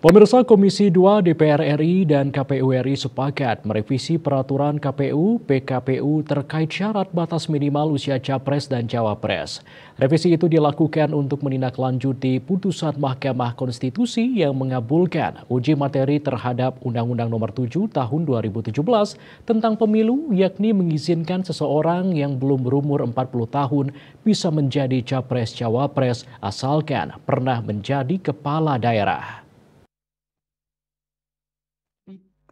Pemirsa Komisi 2 DPR RI dan KPU RI sepakat merevisi peraturan KPU PKPU terkait syarat batas minimal usia capres dan cawapres. Revisi itu dilakukan untuk menindaklanjuti putusan Mahkamah Konstitusi yang mengabulkan uji materi terhadap Undang-Undang Nomor 7 Tahun 2017 tentang Pemilu yakni mengizinkan seseorang yang belum berumur 40 tahun bisa menjadi capres cawapres asalkan pernah menjadi kepala daerah.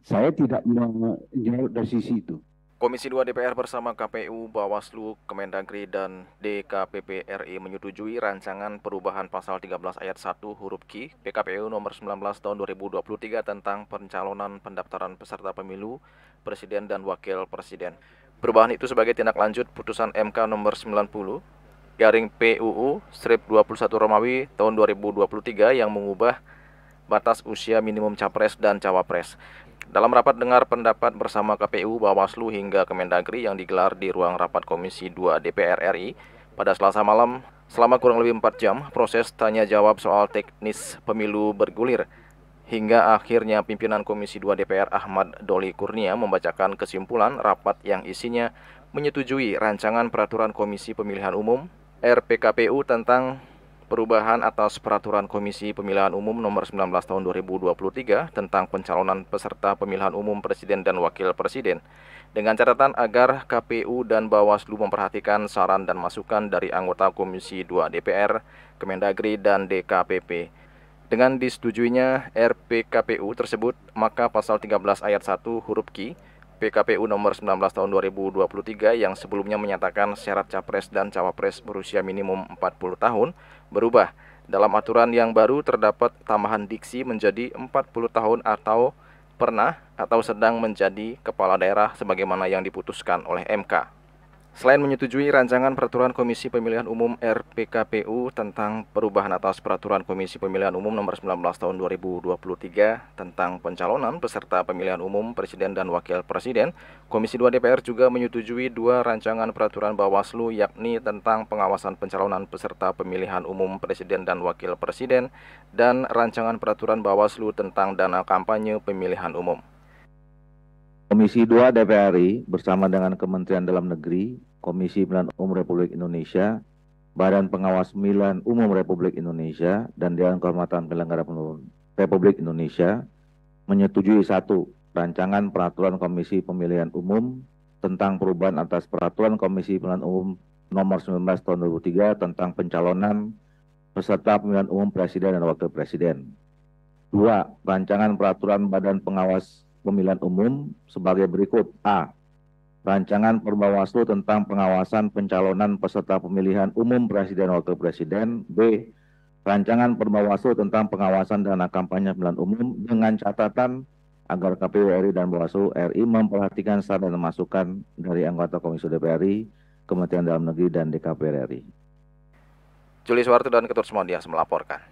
saya tidak menjawab dari sisi itu. Komisi 2 DPR bersama KPU, Bawaslu, Kemendagri, dan DKPP RI menyetujui rancangan perubahan pasal 13 ayat 1 huruf Q PKPU nomor 19 tahun 2023 tentang pencalonan pendaftaran peserta pemilu, presiden dan wakil presiden. Perubahan itu sebagai tindak lanjut putusan MK nomor 90 garing PUU strip 21 Romawi tahun 2023 yang mengubah batas usia minimum capres dan cawapres. Dalam rapat dengar pendapat bersama KPU, Bawaslu hingga Kemendagri yang digelar di ruang rapat Komisi 2 DPR RI pada Selasa malam, selama kurang lebih 4 jam, proses tanya jawab soal teknis pemilu bergulir hingga akhirnya pimpinan Komisi 2 DPR Ahmad Doli Kurnia membacakan kesimpulan rapat yang isinya menyetujui rancangan peraturan Komisi Pemilihan Umum RPKPU tentang perubahan atas peraturan Komisi Pemilihan Umum Nomor 19 Tahun 2023 tentang pencalonan peserta pemilihan umum presiden dan wakil presiden dengan catatan agar KPU dan Bawaslu memperhatikan saran dan masukan dari anggota Komisi 2 DPR, Kemendagri dan DKPP. Dengan disetujuinya RPKPU tersebut, maka pasal 13 ayat 1 huruf Q PKPU nomor 19 tahun 2023 yang sebelumnya menyatakan syarat capres dan cawapres berusia minimum 40 tahun berubah. Dalam aturan yang baru terdapat tambahan diksi menjadi 40 tahun atau pernah atau sedang menjadi kepala daerah sebagaimana yang diputuskan oleh MK. Selain menyetujui rancangan peraturan Komisi Pemilihan Umum RPKPU tentang perubahan atas peraturan Komisi Pemilihan Umum nomor 19 tahun 2023 tentang pencalonan peserta pemilihan umum presiden dan wakil presiden, Komisi 2 DPR juga menyetujui dua rancangan peraturan Bawaslu yakni tentang pengawasan pencalonan peserta pemilihan umum presiden dan wakil presiden dan rancangan peraturan Bawaslu tentang dana kampanye pemilihan umum. Komisi 2 DPR RI bersama dengan Kementerian Dalam Negeri, Komisi Pemilihan Umum Republik Indonesia, Badan Pengawas Pemilihan Umum Republik Indonesia, dan Dewan Kehormatan Penyelenggara Pemilu Republik Indonesia menyetujui satu rancangan peraturan Komisi Pemilihan Umum tentang perubahan atas peraturan Komisi Pemilihan Umum nomor 19 tahun 2003 tentang pencalonan peserta pemilihan umum presiden dan wakil presiden. Dua, rancangan peraturan Badan Pengawas pemilihan umum sebagai berikut. A. Rancangan Perbawaslu tentang pengawasan pencalonan peserta pemilihan umum presiden wakil presiden. B. Rancangan Perbawaslu tentang pengawasan dana kampanye pemilihan umum dengan catatan agar KPU RI dan Bawaslu RI memperhatikan saran dan masukan dari anggota Komisi DPR RI, Kementerian Dalam Negeri, dan DKP RI. Juli Suwarto dan Semua Semondias melaporkan.